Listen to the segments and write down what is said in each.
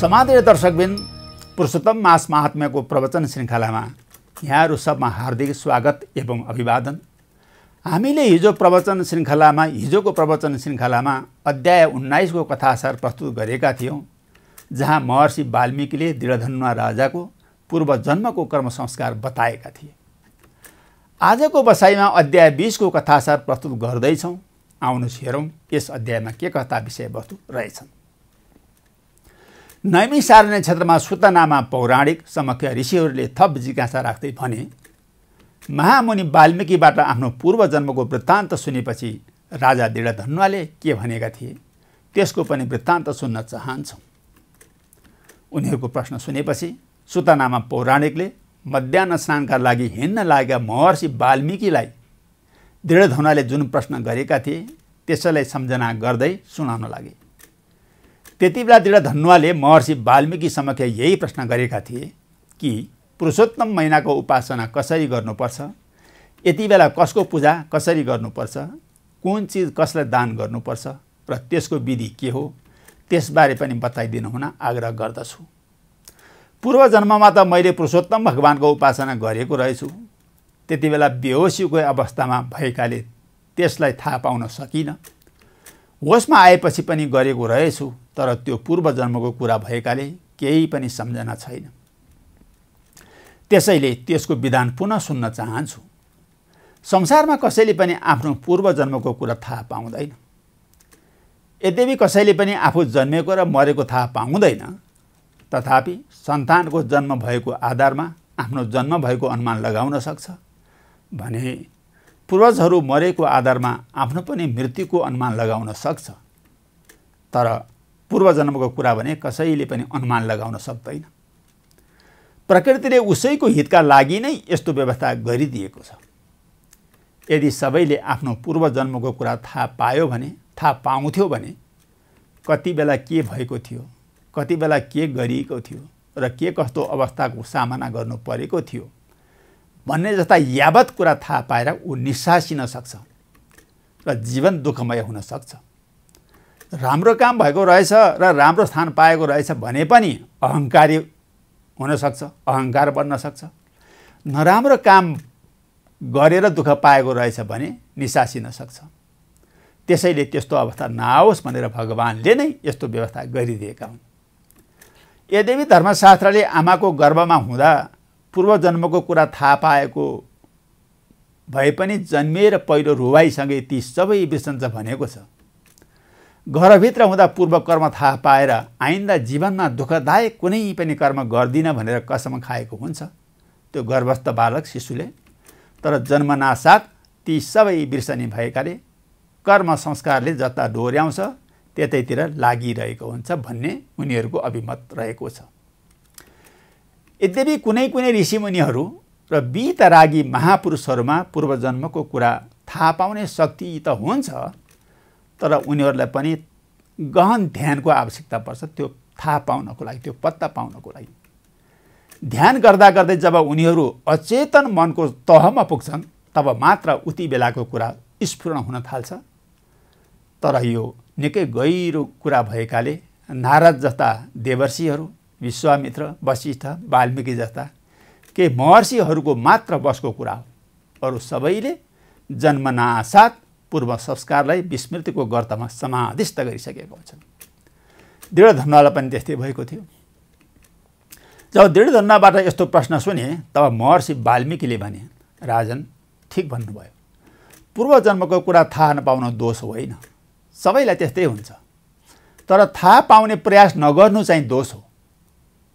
समाधेय दर्शकबिन पुरुषोत्तम मास महात्म्यको प्रवचन श्रृङ्खलामा यहाँहरू सबमा हार्दिक स्वागत एवं अभिवादन हामीले हिजो प्रवचन श्रृङ्खलामा हिजोको प्रवचन श्रृङ्खलामा अध्याय उन्नाइसको कथासार प्रस्तुत गरेका थियौँ जहाँ महर्षि वाल्मीकिले दृढधनुवा राजाको पूर्व जन्मको कर्म संस्कार बताएका थिए आजको बसाइमा अध्याय बिसको कथासार प्रस्तुत गर्दैछौँ आउनुहोस् हेरौँ यस अध्यायमा के कथा विषयवस्तु रहेछन् नैमिसारण्य क्षेत्रमा सुतनामा पौराणिक समक्ष ऋषिहरूले थप जिज्ञासा राख्दै भने महामुनि वाल्मिकीबाट आफ्नो पूर्व जन्मको वृत्तान्त सुनेपछि राजा धनुवाले के भनेका थिए त्यसको पनि वृत्तान्त सुन्न चाहन्छौँ उनीहरूको प्रश्न सुनेपछि सुतनामा पौराणिकले मध्याह स्नानका लागि हिँड्न लागेका महर्षि वाल्मिकीलाई दृढधनुवाले जुन प्रश्न गरेका थिए त्यसैलाई सम्झना गर्दै सुनाउन लागे त्यति दृढ धनुवाले महर्षि वाल्मिकी समक्ष यही प्रश्न गरेका थिए कि पुरुषोत्तम महिनाको उपासना कसरी गर्नुपर्छ यति बेला कसको पूजा कसरी गर्नुपर्छ कुन चिज कसलाई दान गर्नुपर्छ र त्यसको विधि के हो त्यसबारे पनि बताइदिनु हुन आग्रह गर्दछु पूर्व जन्ममा त मैले पुरुषोत्तम भगवान्को उपासना गरेको रहेछु त्यति बेला बेहोसीको अवस्थामा भएकाले त्यसलाई थाहा पाउन सकिनँ होसमा आएपछि पनि गरेको रहेछु तर त्यो पूर्व जन्मको कुरा भएकाले केही पनि सम्झना छैन त्यसैले त्यसको विधान पुनः सुन्न चाहन्छु संसारमा कसैले पनि आफ्नो पूर्व जन्मको कुरा थाहा पाउँदैन यद्यपि कसैले पनि आफू जन्मेको र मरेको थाहा पाउँदैन तथापि सन्तानको जन्म भएको आधारमा आफ्नो जन्म भएको अनुमान लगाउन सक्छ भने पूर्वजहरू मरेको आधारमा आफ्नो पनि मृत्युको अनुमान लगाउन सक्छ तर पूर्वजन्मको कुरा भने कसैले पनि अनुमान लगाउन सक्दैन प्रकृतिले उसैको हितका लागि नै यस्तो व्यवस्था गरिदिएको छ यदि सबैले आफ्नो पूर्वजन्मको कुरा थाहा पायो भने थाहा पाउँथ्यो भने कति बेला के भएको थियो कति बेला के गरिएको थियो र के कस्तो अवस्थाको सामना गर्नु परेको थियो भन्ने जस्ता यावत कुरा थाहा पाएर ऊ निसासिन सक्छ र जीवन दुःखमय हुन सक्छ राम्रो काम भएको रहेछ र राम्रो स्थान पाएको रहेछ भने पनि अहङ्कारी हुनसक्छ अहङ्कार बन्न सक्छ नराम्रो काम गरेर दुःख पाएको रहेछ भने निसासिन सक्छ त्यसैले त्यस्तो अवस्था नआओस् भनेर भगवान्ले नै यस्तो व्यवस्था गरिदिएका हुन् यद्यपि धर्मशास्त्रले आमाको गर्भमा हुँदा पूर्वजन्मको कुरा थाहा पाएको भए पनि जन्मिएर पहिलो रुवाईसँगै ती सबै बिर्सन्छ भनेको छ घरभित्र हुँदा पूर्व कर्म थाहा पाएर आइन्दा जीवनमा दुःखदायक कुनै पनि कर्म गर्दिनँ भनेर कसम खाएको हुन्छ त्यो गर्भस्थ बालक शिशुले तर जन्मनासाथ ती सबै बिर्सनी भएकाले कर्म संस्कारले जता डोर्याउँछ त्यतैतिर लागिरहेको हुन्छ भन्ने उनीहरूको अभिमत रहेको छ यद्यपि कुनै कुनै ऋषिमुनिहरू र बीत रागी महापुरुषहरूमा पूर्वजन्मको कुरा थाहा पाउने शक्ति त हुन्छ तर उनीहरूलाई पनि गहन ध्यानको आवश्यकता पर्छ त्यो थाहा पाउनको लागि त्यो पत्ता पाउनको लागि ध्यान गर्दा गर्दै जब उनीहरू अचेतन मनको तहमा पुग्छन् तब मात्र उति बेलाको कुरा स्फुरण हुन थाल्छ तर यो निकै गहिरो कुरा भएकाले नारद जस्ता देवर्षिहरू विश्वामित्र वशिष्ठ वाल्मीकि जस्ता केही महर्षिहरूको मात्र बसको कुरा हो अरू सबैले जन्मनासाथ पूर्व संस्कारलाई विस्मृतिको गर्तमा समाधिष्ट गरिसकेको हुन्छन् दृढ धन्नालाई पनि त्यस्तै भएको थियो जब दृढ धन्नाबाट यस्तो प्रश्न सुने तब महर्षि वाल्मिकीले भने राजन ठिक भन्नुभयो जन्मको कुरा थाहा नपाउन दोष होइन सबैलाई त्यस्तै हुन्छ तर थाहा पाउने प्रयास नगर्नु चाहिँ दोष हो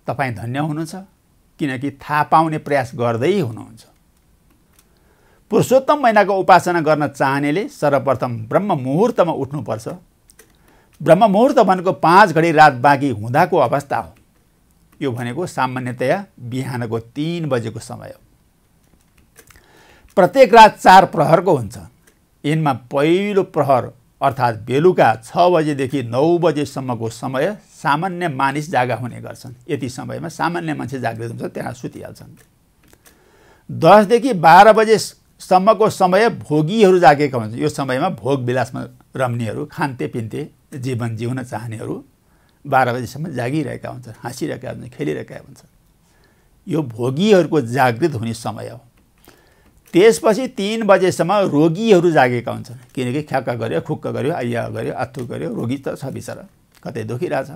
तपाईँ धन्य हुनुहुन्छ किनकि थाहा पाउने प्रयास गर्दै हुनुहुन्छ पुरुषोत्तम महिनाको उपासना गर्न चाहनेले सर्वप्रथम ब्रह्म मुहुर्तमा उठ्नुपर्छ ब्रह्म मुहुर्त भनेको पाँच घडी रात बाँकी हुँदाको अवस्था हो यो भनेको सामान्यतया बिहानको तिन बजेको समय हो प्रत्येक रात चार प्रहरको हुन्छ यिनमा पहिलो प्रहर अर्थात् बेलुका छ बजेदेखि नौ बजेसम्मको समय सामान्य मानिस जागा हुने गर्छन् यति समयमा सामान्य मान्छे जागृत हुन्छ त्यहाँ सुतिहाल्छन् दसदेखि बाह्र बजे सम्मको समय भोगीहरू जागेका हुन्छ यो समयमा भोग विलासमा रम्नेहरू खान्थे पिन्थे जीवन जिउन चाहनेहरू बाह्र बजीसम्म जागिरहेका हुन्छन् हाँसिरहेका हुन्छन् खेलिरहेका हुन्छन् यो भोगीहरूको जागृत हुने समय हो त्यसपछि तिन बजेसम्म रोगीहरू जागेका हुन्छन् किनकि ख्याक्क गऱ्यो खुक्क गऱ्यो आइया गऱ्यो आत्थु गऱ्यो रोगी त छ बिचरा कतै दुखिरहेछ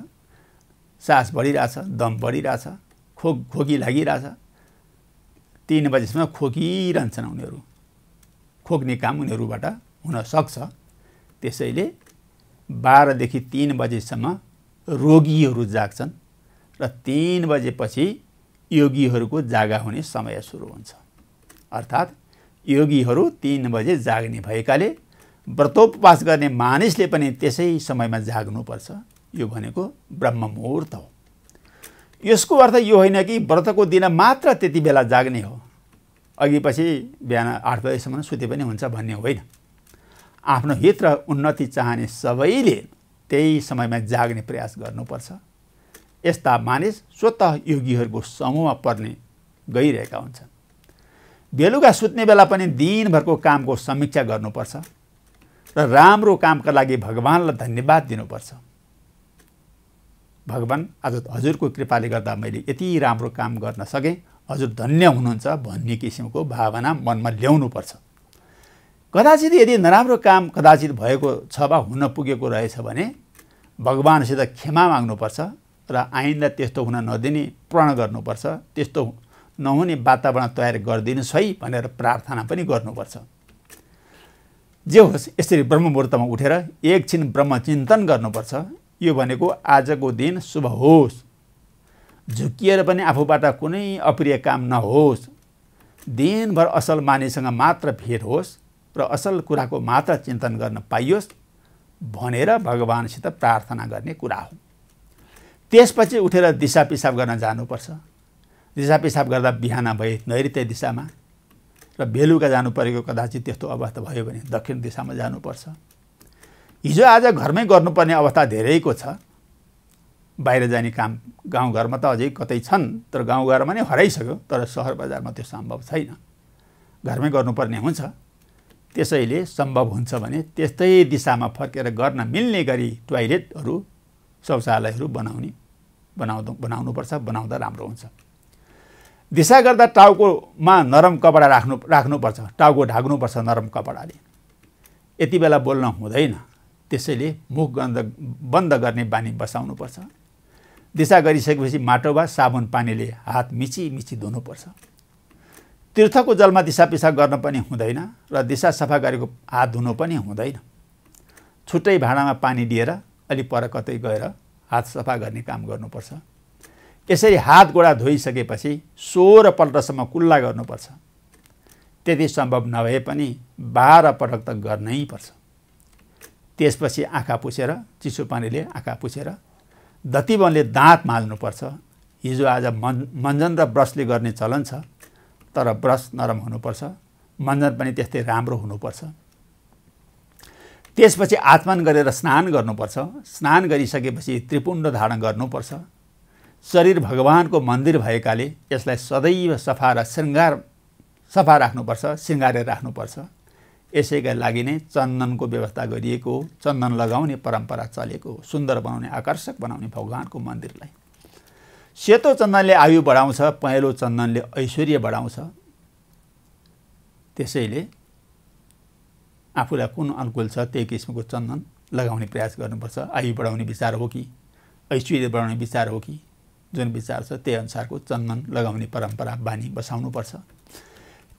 सास बढिरहेछ दम बढिरहेछ खोक खोकी लागिरहेछ तिन बजीसम्म खोकिरहन्छन् उनीहरू खोक्ने काम उनीहरूबाट हुनसक्छ त्यसैले बाह्रदेखि तिन बजेसम्म रोगीहरू जाग्छन् र तिन बजेपछि योगीहरूको जागा हुने समय सुरु हुन्छ अर्थात् योगीहरू तिन बजे जाग्ने भएकाले व्रतोपवास गर्ने मानिसले पनि त्यसै समयमा जाग्नुपर्छ यो भनेको ब्रह्म मुहुर्त हो यसको अर्थ यो होइन कि व्रतको दिन मात्र त्यति बेला जाग्ने हो अघि पछि बिहान आठ बजीसम्म सुते पनि हुन्छ भन्ने होइन आफ्नो हित र उन्नति चाहने सबैले त्यही समयमा जाग्ने प्रयास गर्नुपर्छ यस्ता मानिस स्वत योगीहरूको समूहमा पर्ने गइरहेका हुन्छन् बेलुका सुत्ने बेला पनि दिनभरको कामको समीक्षा गर्नुपर्छ र राम्रो कामका लागि भगवान्लाई धन्यवाद दिनुपर्छ भगवान् आज हजुरको कृपाले गर्दा मैले यति राम्रो काम गर्न सकेँ हजुर धन्य हुनुहुन्छ भन्ने किसिमको भावना मनमा ल्याउनुपर्छ कदाचित यदि नराम्रो काम कदाचित भएको छ वा हुन पुगेको रहेछ भने भगवान्सित क्षमा माग्नुपर्छ र आइन्दा त्यस्तो हुन नदिने प्रण गर्नुपर्छ त्यस्तो नहुने वातावरण तयार गरिदिनु है भनेर प्रार्थना पनि गर्नुपर्छ जे होस् यसरी ब्रह्ममुहूर्तमा उठेर एकछिन ब्रह्मचिन्तन गर्नुपर्छ यो भनेको आजको दिन शुभ होस् झुकिएर पनि आफूबाट कुनै अप्रिय काम नहोस् दिनभर असल मानिससँग मात्र भेट होस् र असल कुराको मात्र चिन्तन गर्न पाइयोस् भनेर भगवान्सित प्रार्थना गर्ने कुरा हो त्यसपछि उठेर दिशा पिसाब गर्न जानुपर्छ दिशा पिसाब गर्दा बिहान भए नैऋत्य दिशामा र बेलुका जानु परेको कदाचित त्यस्तो अवस्था भयो भने दक्षिण दिशामा जानुपर्छ हिजो आज घरमै गर्नुपर्ने अवस्था धेरैको छ बाहिर जाने काम गाउँघरमा त अझै कतै छन् तर गाउँघरमा नै हराइसक्यो तर सहर बजारमा त्यो सम्भव छैन घरमै गर्नुपर्ने हुन्छ त्यसैले सम्भव हुन्छ भने त्यस्तै दिशामा फर्केर गर्न मिल्ने गरी टोइलेटहरू शौचालयहरू बनाउने बनाउँदो बनाउनुपर्छ बनाउँदा राम्रो हुन्छ दिशा गर्दा टाउकोमा नरम कपडा राख्नु राख्नुपर्छ टाउको ढाक्नुपर्छ नरम कपडाले यति बेला बोल्न हुँदैन त्यसैले मुख गन्ध बन्द गर्ने बानी बसाउनुपर्छ दिशा गरिसकेपछि माटो वा साबुन पानीले हात मिची मिची धुनुपर्छ तीर्थको जलमा दिशा पिसा गर्न पनि हुँदैन र दिशा सफा गरेको हात धुनु पनि हुँदैन छुट्टै भाँडामा पानी दिएर अलि पर कतै गएर हात सफा गर्ने काम गर्नुपर्छ यसरी हात गोडा धोइसकेपछि सोह्र पल्टसम्म कुल्ला गर्नुपर्छ त्यति सम्भव नभए पनि बाह्र पटक त गर्नै पर्छ त्यसपछि आँखा पुछेर चिसो पानीले आँखा पुछेर दतिवनले दाँत माल्नुपर्छ हिजो आज मन् मञ्जन र ब्रसले गर्ने चलन छ तर ब्रस नरम हुनुपर्छ मञ्जन पनि त्यस्तै राम्रो हुनुपर्छ त्यसपछि आत्मन गरेर स्नान गर्नुपर्छ स्नान गरिसकेपछि त्रिपुण्ड धारण गर्नुपर्छ शरीर भगवानको मन्दिर भएकाले यसलाई सदैव सफा र शृङ्गार सफा राख्नुपर्छ शृङ्गारेर राख्नुपर्छ यसैका लागि नै चन्दनको व्यवस्था गरिएको चन्दन लगाउने परम्परा चलेको सुन्दर बनाउने आकर्षक बनाउने भगवान्को मन्दिरलाई सेतो चन्दनले आयु बढाउँछ पहेँलो चन्दनले ऐश्वर्य बढाउँछ त्यसैले आफूलाई कुन अनुकूल छ त्यही किसिमको चन्दन लगाउने प्रयास गर्नुपर्छ आयु बढाउने विचार हो कि ऐश्वर्य बढाउने विचार हो कि जुन विचार छ त्यही अनुसारको चन्दन लगाउने परम्परा बानी बसाउनुपर्छ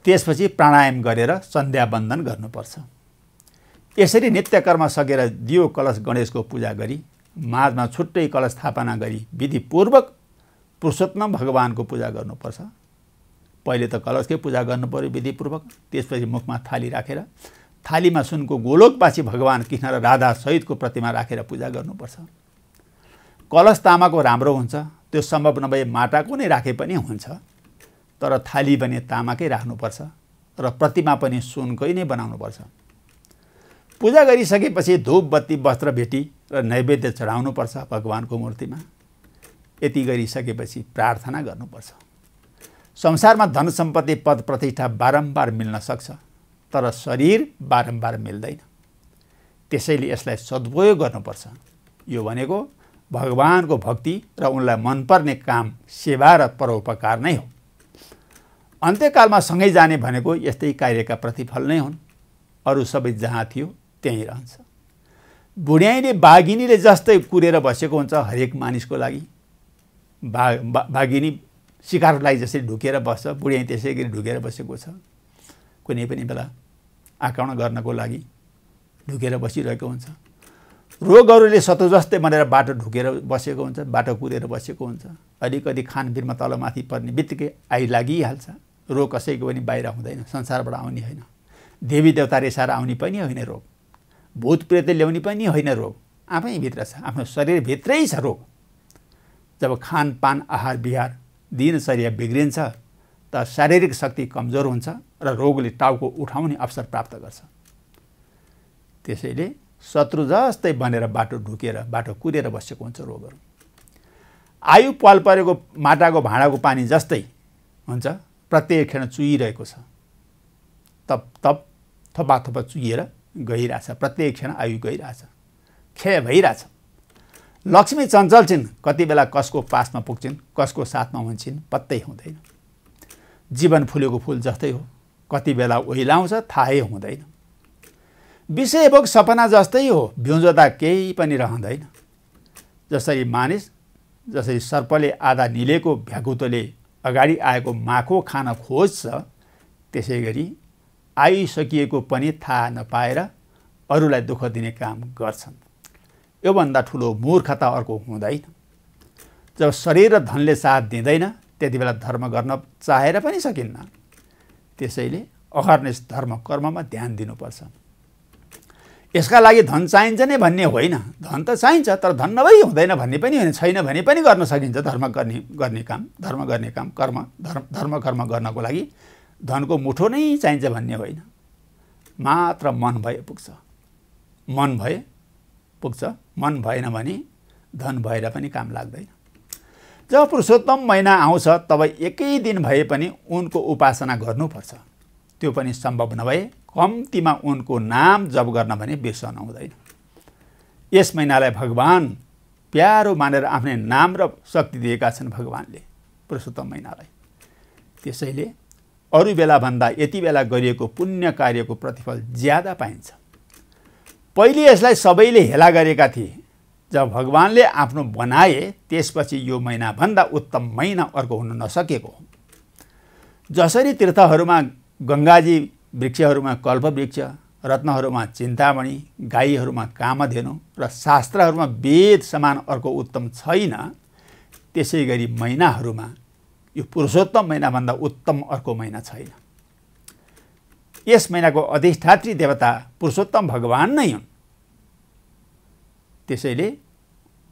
त्यसपछि प्राणायाम गरेर सन्ध्यावन्दन गर्नुपर्छ यसरी नित्यकर्म सकेर दियो कलश गणेशको पूजा गरी माझमा छुट्टै कलश स्थापना गरी विधिपूर्वक पुरुषोत्तम भगवानको पूजा गर्नुपर्छ पहिले त कलशकै पूजा गर्नु पऱ्यो विधिपूर्वक त्यसपछि मुखमा थाली राखेर थालीमा सुनको पाछि भगवान् कृष्ण र राधा सहितको प्रतिमा राखेर पूजा गर्नुपर्छ कलश तामाको राम्रो हुन्छ त्यो सम्भव नभए माटाको नै राखे पनि हुन्छ तर थाली भने तामाकै राख्नुपर्छ र प्रतिमा पनि सुनकै नै बनाउनुपर्छ पूजा गरिसकेपछि धुप बत्ती वस्त्र भेटी र नैवेद्य चढाउनुपर्छ भगवानको मूर्तिमा यति गरिसकेपछि प्रार्थना गर्नुपर्छ संसारमा धन सम्पत्ति पद प्रतिष्ठा बारम्बार मिल्न सक्छ तर शरीर बारम्बार मिल्दैन त्यसैले यसलाई सद्पयोग गर्नुपर्छ यो भनेको भगवानको भक्ति र उनलाई मनपर्ने काम सेवा र परोपकार नै हो अन्त्यकालमा सँगै जाने भनेको यस्तै कार्यका प्रतिफल नै हुन् अरू सबै जहाँ थियो त्यहीँ रहन्छ बुढ्याइले बाघिनीले जस्तै कुरेर बसेको हुन्छ हरेक मानिसको लागि बाघिनी सिकारको लागि जसरी ढुकेर बस्छ बुढ्याइ त्यसै गरी ढुकेर बसेको छ कुनै पनि बेला आक्रमण गर्नको लागि ढुकेर बसिरहेको हुन्छ रोगहरूले सतो जस्तै भनेर बाटो ढुकेर बसेको हुन्छ बाटो कुदेर बसेको हुन्छ अलिकति खानपिनमा तलमाथि पर्ने बित्तिकै आइ लागिहाल्छ रोग कसैको पनि बाहिर हुँदैन संसारबाट आउने होइन देवी देवता रिसाएर आउने पनि होइन रोग भूत प्रेत ल्याउने पनि होइन रोग आफैभित्र छ आफ्नो शरीरभित्रै छ रोग जब खानपान आहार विहार दिनचर्या बिग्रिन्छ त शारीरिक शक्ति कमजोर हुन्छ र रोगले टाउको उठाउने अवसर प्राप्त गर्छ त्यसैले शत्रु जस्तै बनेर बाटो ढुकेर बाटो कुरेर बसेको हुन्छ रोगहरू आयु पाल परेको माटाको भाँडाको पानी जस्तै हुन्छ प्रत्येक क्षण चुहिरहेको छ तप तप थपा थपा चुहिएर गइरहेछ प्रत्येक क्षण आयु गइरहेछ क्षय भइरहेछ लक्ष्मी चञ्चल छिन् कति बेला कसको पासमा पुग्छिन् कसको साथमा हुन्छन् पत्तै हुँदैन जीवन फुलेको फुल जस्तै हो कति बेला ओइलाउँछ थाहै हुँदैन विषयभोग सपना जस्तै हो भ्युजदा केही पनि रहँदैन जसरी मानिस जसरी सर्पले आधा निलेको भ्यागुतोले अगाडि आएको माको खान खोज्छ त्यसै गरी आइसकिएको पनि थाहा नपाएर अरूलाई दुःख दिने काम गर्छन् योभन्दा ठुलो मूर्खता अर्को हुँदैन जब शरीर र धनले साथ दिँदैन त्यति बेला धर्म गर्न चाहेर पनि सकिन्न त्यसैले अहर्नेस धर्म कर्ममा ध्यान दिनुपर्छ यसका लागि धन चाहिन्छ नै भन्ने होइन धन त चाहिन्छ तर धन नभई हुँदैन भन्ने पनि होइन छैन भने पनि गर्न सकिन्छ धर्म गर्ने गर्ने काम धर्म गर्ने काम कर्म धर्म धर्म कर्म गर्नको लागि धनको मुठो नै चाहिन्छ भन्ने होइन मात्र मन भए पुग्छ मन भए पुग्छ मन भएन भने धन भएर पनि काम लाग्दैन जब पुरुषोत्तम महिना आउँछ तब एकै दिन भए पनि उनको उपासना गर्नुपर्छ त्यो पनि सम्भव नभए कम्तीमा उनको नाम जप गर्न भने बिर्सन हुँदैन यस महिनालाई भगवान् प्यारो मानेर आफ्नै नाम र शक्ति दिएका छन् भगवान्ले पुरुषोत्तम महिनालाई त्यसैले अरू बेलाभन्दा यति बेला गरिएको पुण्य कार्यको प्रतिफल ज्यादा पाइन्छ पहिले यसलाई सबैले हेला गरेका थिए जब भगवान्ले आफ्नो बनाए त्यसपछि यो महिनाभन्दा उत्तम महिना अर्को हुन नसकेको हो जसरी तीर्थहरूमा गङ्गाजी वृक्षहरूमा कल्पवृक्ष रत्नहरूमा चिन्तामणि गाईहरूमा कामधेनु र शास्त्रहरूमा वेद समान अर्को उत्तम छैन त्यसै गरी महिनाहरूमा यो पुरुषोत्तम महिनाभन्दा उत्तम अर्को महिना छैन यस महिनाको अधिष्ठात्री देवता पुरुषोत्तम भगवान नै हुन् त्यसैले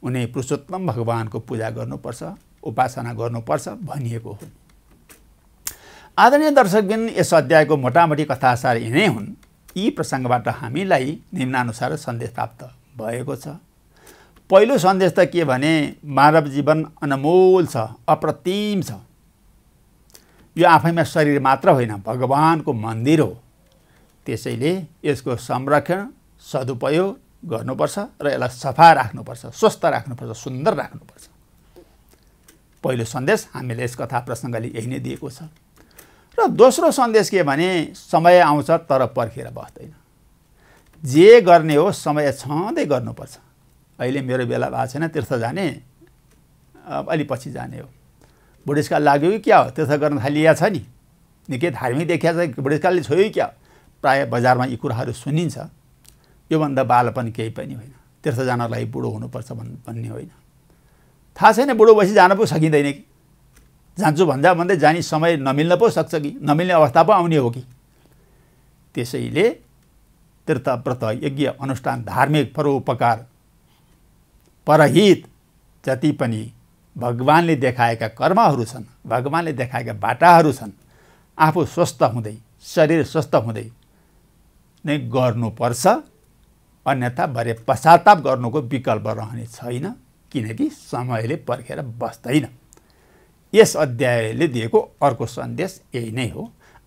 उनी पुरुषोत्तम भगवानको पूजा गर्नुपर्छ उपासना गर्नुपर्छ भनिएको हो आदरणीय दर्शकबिन यस अध्यायको मोटामोटी कथासार यिनै हुन् यी प्रसङ्गबाट हामीलाई निम्नानुसार सन्देश प्राप्त भएको छ पहिलो सन्देश त के भने मानव जीवन अनमोल छ अप्रतिम छ यो आफैमा शरीर मात्र होइन भगवान्को मन्दिर हो त्यसैले यसको संरक्षण सदुपयोग गर्नुपर्छ र यसलाई सफा राख्नुपर्छ स्वस्थ राख्नुपर्छ सुन्दर राख्नुपर्छ पहिलो सन्देश हामीले यस कथा प्रसङ्गले यही नै दिएको छ र दोस्रो सन्देश के भने समय आउँछ तर पर्खेर बस्दैन जे गर्ने हो समय छँदै गर्नुपर्छ अहिले मेरो बेला भएको छैन तीर्थ जाने अब अलि पछि जाने हो बुढेसकाल लाग्यो कि क्या हो तीर्थ गर्न थालिया छ नि निकै धार्मिक देखिया छ बुढेसकालले छोयो क्या प्रायः बजारमा यी कुराहरू सुनिन्छ योभन्दा पनि केही पनि होइन तीर्थ जानलाई लागि बुढो हुनुपर्छ भन् भन्ने होइन थाहा छैन बुढो बसी जान पो सकिँदैन कि जान्छु भन्दा भन्दै जाने समय नमिल्न पो सक्छ कि नमिल्ने अवस्था पो आउने हो कि त्यसैले तीर्थ व्रत यज्ञ अनुष्ठान धार्मिक परोपकार परहित जति पनि भगवान्ले देखाएका कर्महरू छन् भगवान्ले देखाएका बाटाहरू छन् आफू स्वस्थ हुँदै शरीर स्वस्थ हुँदै नै गर्नुपर्छ अन्यथा भरे पश्चाताप गर्नुको विकल्प रहने छैन किनकि समयले पर्खेर बस्दैन यस अध्यायले दिएको अर्को सन्देश यही नै हो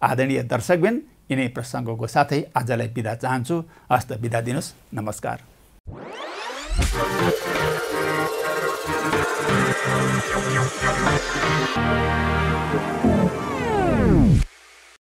आदरणीय दर्शकबिन यिनै प्रसङ्गको साथै आजलाई बिदा चाहन्छु हस्त बिदा दिनुहोस् नमस्कार